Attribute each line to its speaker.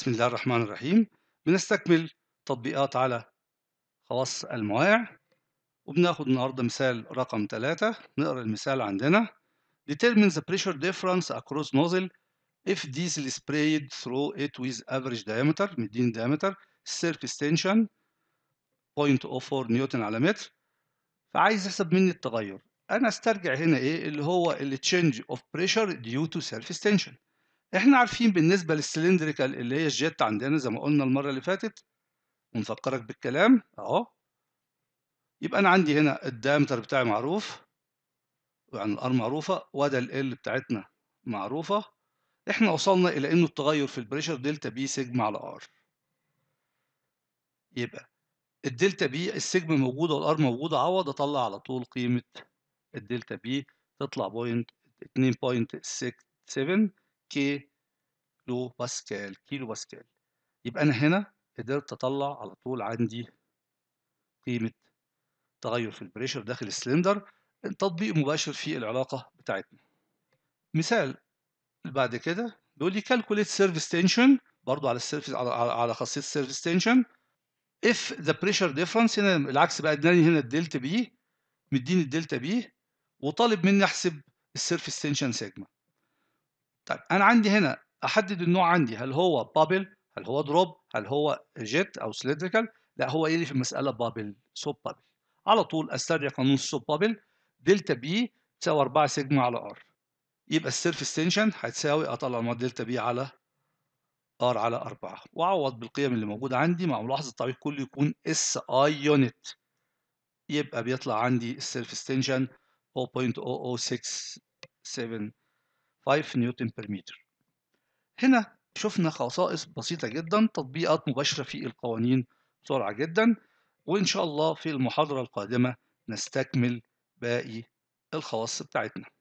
Speaker 1: بسم الله الرحمن الرحيم بنستكمل تطبيقات على خواص المواقع وبناخد النهارده مثال رقم ثلاثة نقرا المثال عندنا determine the pressure difference across nozzle if diesel sprayed through it with average diameter مدين diameter surface tension 0.04 نيوتن على متر فعايز يحسب مني التغير انا استرجع هنا ايه اللي هو ال change of pressure due to surface tension احنا عارفين بالنسبة للسلندريكال اللي هي الجيت عندنا زي ما قلنا المرة اللي فاتت ونفكرك بالكلام اهو يبقى انا عندي هنا الدايمتر بتاعي معروف يعني الار معروفة وده ال بتاعتنا معروفة احنا وصلنا الى انه التغير في البريشر دلتا بي سيجما على ار يبقى الدلتا بي السيجما موجودة والار موجودة عوض اطلع على طول قيمة الدلتا بي تطلع بوينت 2.67 كيلو باسكال كيلو باسكال يبقى أنا هنا قدرت أطلع على طول عندي قيمة تغير في البريشر داخل السلندر تطبيق مباشر في العلاقة بتاعتنا مثال بعد كده بيقول لي calculate service tension برضو على السيرفيس على على خاصية السيرفيس تنشن if the pressure difference هنا العكس بقى اداني هنا الدلتا بي مديني الدلتا بي وطالب مني احسب السيرفيس تنشن سيجما طيب انا عندي هنا احدد النوع عندي هل هو بابل هل هو دروب هل هو جيت او سليدريكال لا هو ايه اللي في المساله بابل سوب بابل على طول استدعي قانون السوب بابل دلتا بي تساوي 4 سيجما على ار يبقى السيرفس تنشن هتساوي اطلع مع دلتا بي على ار على 4 واعوض بالقيم اللي موجوده عندي مع ملاحظه الطريق كله يكون اس اي يونت يبقى بيطلع عندي السيرفس تنشن 0.0067 5 نيوتن بير متر هنا شفنا خصائص بسيطة جدا تطبيقات مباشرة في القوانين بسرعة جدا وإن شاء الله في المحاضرة القادمة نستكمل باقي الخواص بتاعتنا